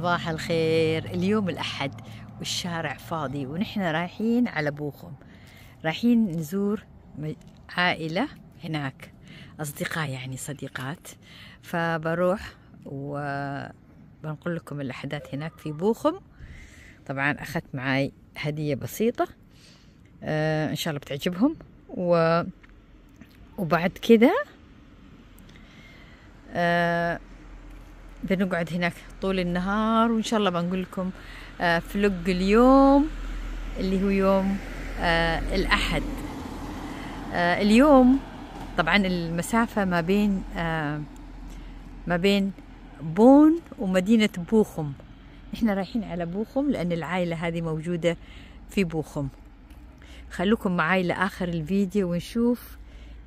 صباح الخير اليوم الأحد والشارع فاضي ونحن رايحين على بوخم رايحين نزور عائلة هناك أصدقاء يعني صديقات فبروح وبنقول لكم الأحداث هناك في بوخم طبعا أخذت معي هدية بسيطة آه، إن شاء الله بتعجبهم و... وبعد كده آه، بنقعد هناك طول النهار وإن شاء الله بنقول لكم آه، فلوق اليوم اللي هو يوم آه، الأحد آه، اليوم طبعا المسافة ما بين ما بين بون ومدينة بوخم احنا رايحين على بوخم لأن العائلة هذه موجودة في بوخم خلوكم معاي لآخر الفيديو ونشوف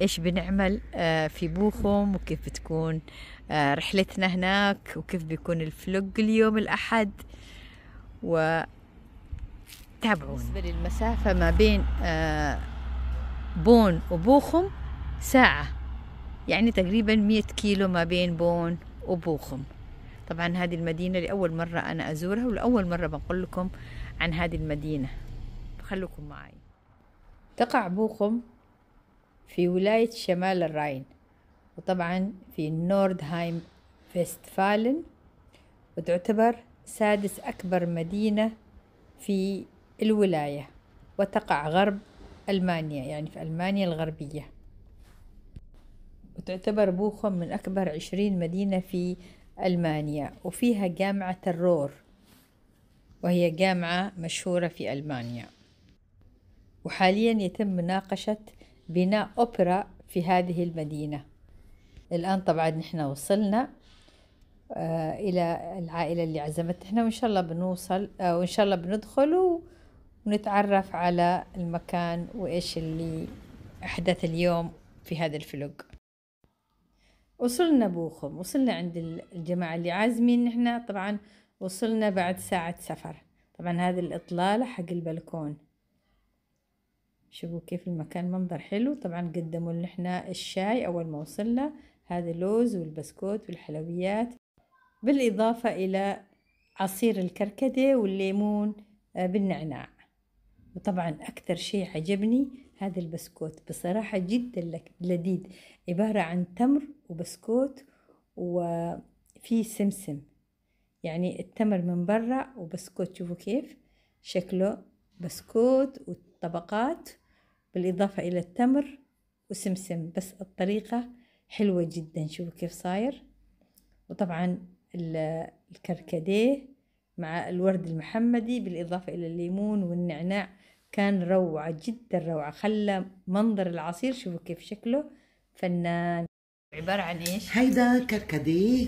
إيش بنعمل آه، في بوخم وكيف بتكون آه، رحلتنا هناك وكيف بيكون الفلوج اليوم الأحد و تابعونا بالنسبة للمسافة ما بين آه، بون وبوخم ساعة يعني تقريبا 100 كيلو ما بين بون وبوخم طبعا هذه المدينة لأول مرة أنا أزورها ولأول مرة بقول لكم عن هذه المدينة خلوكم معي تقع بوخم في ولاية شمال الراين وطبعا في نوردهايم فيستفالن وتعتبر سادس أكبر مدينة في الولاية وتقع غرب ألمانيا يعني في ألمانيا الغربية وتعتبر بوخم من أكبر عشرين مدينة في ألمانيا وفيها جامعة الرور وهي جامعة مشهورة في ألمانيا وحاليا يتم مناقشة بناء أوبرا في هذه المدينة الآن طبعا نحن وصلنا آه، إلى العائلة اللي عزمتنا احنا وإن شاء الله بنوصل آه، وإن شاء الله بندخل ونتعرف على المكان وإيش اللي أحدث اليوم في هذا الفلوق وصلنا بوخم وصلنا عند الجماعة اللي عازمين نحن طبعا وصلنا بعد ساعة سفر طبعا هذه الإطلالة حق البلكون شوفوا كيف المكان منظر حلو طبعا قدموا لنا احنا الشاي اول ما وصلنا هذا لوز والبسكوت والحلويات بالاضافه الى عصير الكركديه والليمون آه، بالنعناع وطبعا اكثر شيء عجبني هذا البسكوت بصراحه جدا لذيذ عباره عن تمر وبسكوت وفي سمسم يعني التمر من برا وبسكوت شوفوا كيف شكله بسكوت وطبقات بالإضافة إلى التمر وسمسم بس الطريقة حلوة جدا شوفوا كيف صاير وطبعا الكركديه مع الورد المحمدي بالإضافة إلى الليمون والنعناع كان روعة جدا روعة خلى منظر العصير شوفوا كيف شكله فنان عبارة عن إيش؟ هيدا كركديه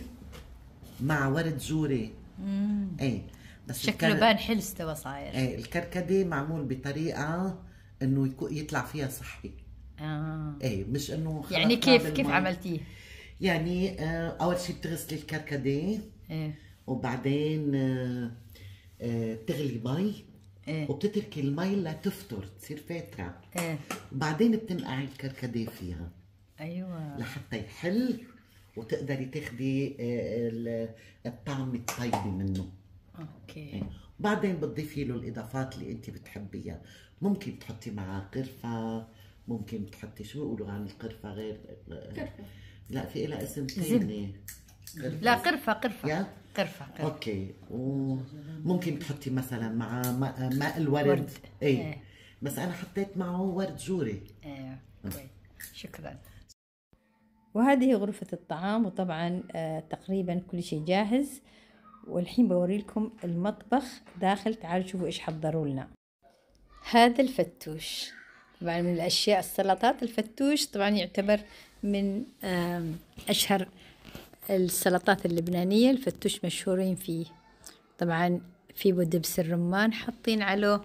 مع ورد زوري مم. ايه بس شكله الكر... بان حلو استوى صاير ايه الكركديه معمول بطريقة انه يطلع فيها صحي اه ايه مش انه يعني كيف كيف عملتيه؟ يعني آه اول شيء بتغسلي الكركديه ايه وبعدين آه آه بتغلي مي ايه وبتتركي المي لتفتر تصير فاتره ايه وبعدين بتنقعي الكركديه فيها ايوه لحتى يحل وتقدري تاخدي آه، الطعم الطيب منه اوكي إيه. بعدين بتضيفي له الاضافات اللي انت بتحبيها ممكن تحطي معاه قرفه ممكن تحطي شو بيقولوا عن القرفه غير قرفه لا في لها اسم ثاني قرفة. لا قرفه قرفه قرفه قرفه اوكي وممكن تحطي مثلا مع ماء الورد ورد. اي ايه بس انا حطيت معه ورد جوري ايه آه. كويس شكرا وهذه غرفة الطعام وطبعا آه، تقريبا كل شيء جاهز والحين بوريلكم المطبخ داخل تعالوا شوفوا ايش حضروا لنا هذا الفتوش طبعا من الاشياء السلطات الفتوش طبعا يعتبر من اشهر السلطات اللبنانية الفتوش مشهورين فيه طبعا في بودبس الرمان حاطين عليه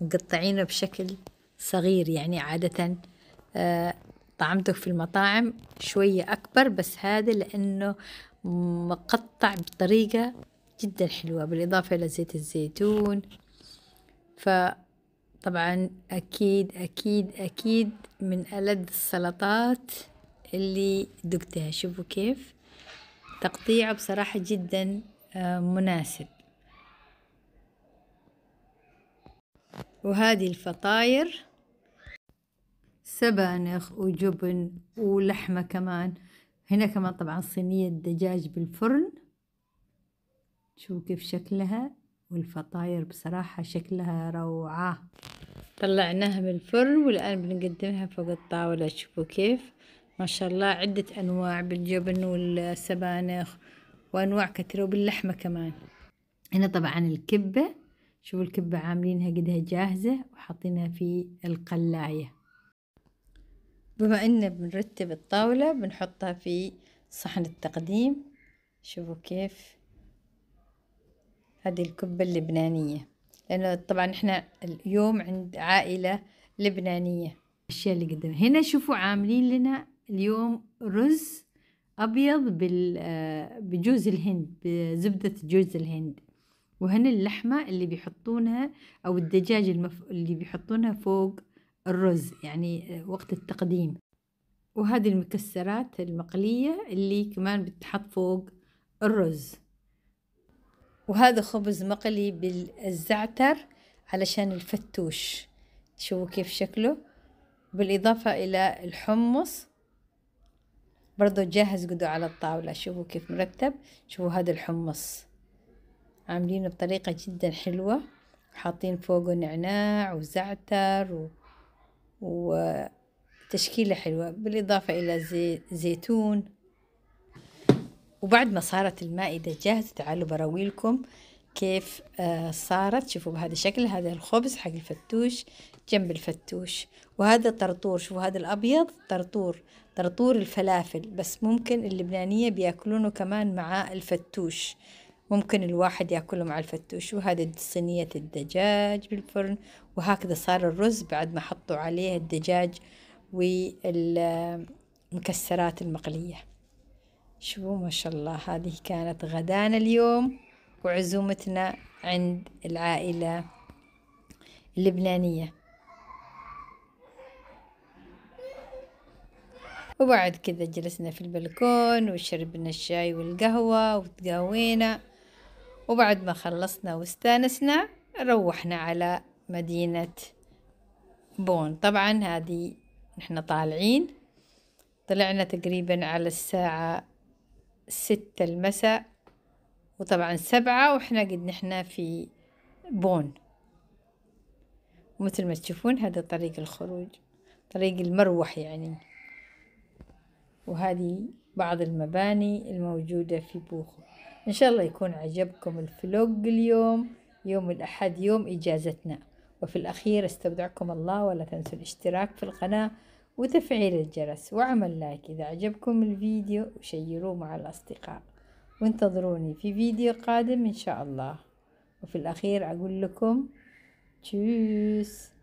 مقطعينه بشكل صغير يعني عادة آه، طعمته في المطاعم شوية أكبر بس هذا لأنه مقطع بطريقة جدا حلوة بالإضافة إلى زيت الزيتون فطبعا أكيد أكيد أكيد من ألد السلطات اللي دقتها شوفوا كيف تقطيعه بصراحة جدا آه، مناسب وهذه الفطاير سبانخ وجبن ولحمة كمان هنا كمان طبعا صينية دجاج بالفرن شوفوا كيف شكلها والفطاير بصراحة شكلها روعة طلعناها من الفرن والآن بنقدمها فوق الطاولة شوفوا كيف ما شاء الله عدة أنواع بالجبن والسبانخ وأنواع كثيرة وباللحمة كمان هنا طبعا الكبة شوفوا الكبة عاملينها قدها جاهزة وحاطينها في القلاية بما ان بنرتب الطاولة بنحطها في صحن التقديم شوفوا كيف هذه الكبة اللبنانية لأنه طبعا احنا اليوم عند عائلة لبنانية الأشياء اللي قدمها هنا شوفوا عاملين لنا اليوم رز أبيض بال آه، بجوز الهند بزبدة جوز الهند وهنا اللحمة اللي بيحطونها أو الدجاج المف... اللي بيحطونها فوق الرز يعني آه، وقت التقديم وهذه المكسرات المقلية اللي كمان بتحط فوق الرز وهذا خبز مقلي بالزعتر علشان الفتوش شوفوا كيف شكله بالإضافة إلى الحمص برضو جاهز قدو على الطاولة شوفوا كيف مرتب شوفوا هذا الحمص عاملينه بطريقة جدا حلوة حاطين فوقه نعناع وزعتر و... وتشكيلة حلوة بالإضافة إلى زي زيتون وبعد ما صارت المائدة جاهزة تعالوا براويلكم كيف آه، صارت شوفوا بهذا الشكل هذا الخبز حق الفتوش جنب الفتوش وهذا طرطور شوفوا هذا الأبيض طرطور طرطور الفلافل بس ممكن اللبنانية بياكلونه كمان مع الفتوش ممكن الواحد ياكله مع الفتوش وهذه صينية الدجاج بالفرن وهكذا صار الرز بعد ما حطوا عليه الدجاج والمكسرات المقلية شوفوا ما شاء الله هذه كانت غدانا اليوم وعزومتنا عند العائلة اللبنانية وبعد كذا جلسنا في البلكون وشربنا الشاي والقهوة وتقاوينا وبعد ما خلصنا واستانسنا روحنا على مدينة بون طبعا هذه نحن طالعين طلعنا تقريبا على الساعة ستة المساء وطبعا سبعة وإحنا قد نحنا في بون ومثل ما تشوفون هذا طريق الخروج طريق المروح يعني وهذه بعض المباني الموجودة في بوخو إن شاء الله يكون عجبكم الفلوج اليوم يوم الأحد يوم إجازتنا وفي الأخير استودعكم الله ولا تنسوا الاشتراك في القناة وتفعيل الجرس وعمل لايك إذا عجبكم الفيديو وشيروه مع الأصدقاء وانتظروني في فيديو قادم إن شاء الله وفي الأخير أقول لكم تشوس